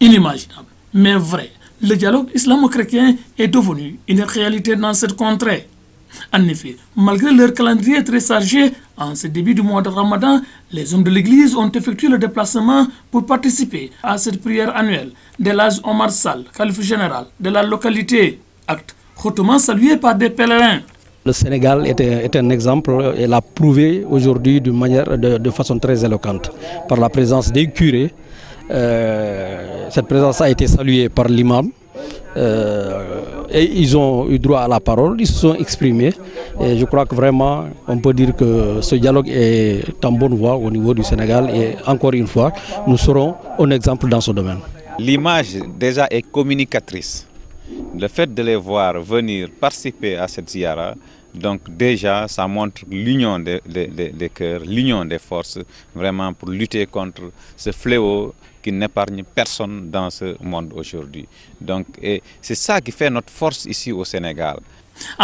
inimaginable, mais vrai. Le dialogue islamo-chrétien est devenu une réalité dans cette contrée. En effet, malgré leur calendrier très chargé, en ce début du mois de Ramadan, les hommes de l'Église ont effectué le déplacement pour participer à cette prière annuelle de l'âge Omar Sall, calife général de la localité, acte hautement salué par des pèlerins. Le Sénégal est, un exemple et l'a prouvé aujourd'hui de, manière, de façon très éloquente par la présence des curés, euh, cette présence a été saluée par l'imam. Euh, et ils ont eu droit à la parole, ils se sont exprimés. Et je crois que vraiment, on peut dire que ce dialogue est en bonne voie au niveau du Sénégal. Et encore une fois, nous serons un exemple dans ce domaine. L'image déjà est communicatrice. Le fait de les voir venir participer à cette ziara, donc déjà, ça montre l'union des, des, des cœurs, l'union des forces, vraiment pour lutter contre ce fléau qui n'épargne personne dans ce monde aujourd'hui. Donc, c'est ça qui fait notre force ici au Sénégal.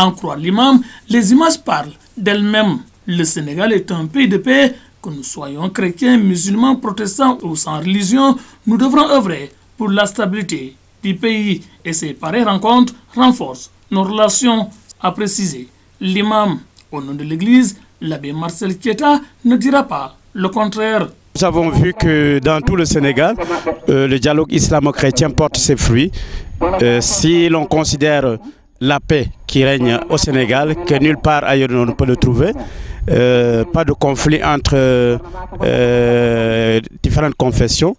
En croire l'imam, les images parlent d'elles-mêmes. Le Sénégal est un pays de paix. Que nous soyons chrétiens, musulmans, protestants ou sans religion, nous devrons œuvrer pour la stabilité du pays. Et ces pareilles rencontres renforcent nos relations, a précisé l'imam. Au nom de l'Église, l'abbé Marcel Kieta ne dira pas le contraire. Nous avons vu que dans tout le Sénégal, euh, le dialogue islamo-chrétien porte ses fruits. Euh, si l'on considère la paix qui règne au Sénégal, que nulle part ailleurs on ne peut le trouver, euh, pas de conflit entre différentes confessions,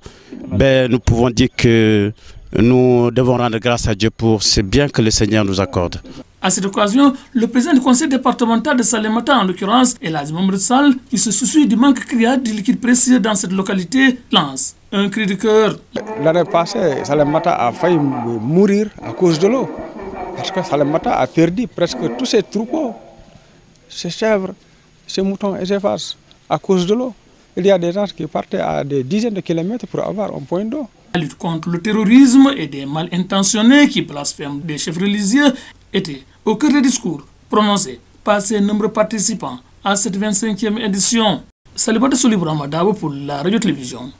ben, nous pouvons dire que nous devons rendre grâce à Dieu pour ce bien que le Seigneur nous accorde. À cette occasion, le président du conseil départemental de Salemata, en l'occurrence, Elazim Sal, qui se soucie du manque criard du liquide précieux dans cette localité, lance un cri de cœur. L'année passée, Salemata a failli mourir à cause de l'eau. Parce que Salemata a perdu presque tous ses troupeaux, ses chèvres, ses moutons et ses vaches à cause de l'eau. Il y a des gens qui partaient à des dizaines de kilomètres pour avoir un point d'eau. La lutte contre le terrorisme et des mal intentionnés qui blasphèment des chefs étaient était au cœur des discours prononcés par ces nombreux participants à cette 25e édition, Salibat Soulibra madame pour la radio-télévision.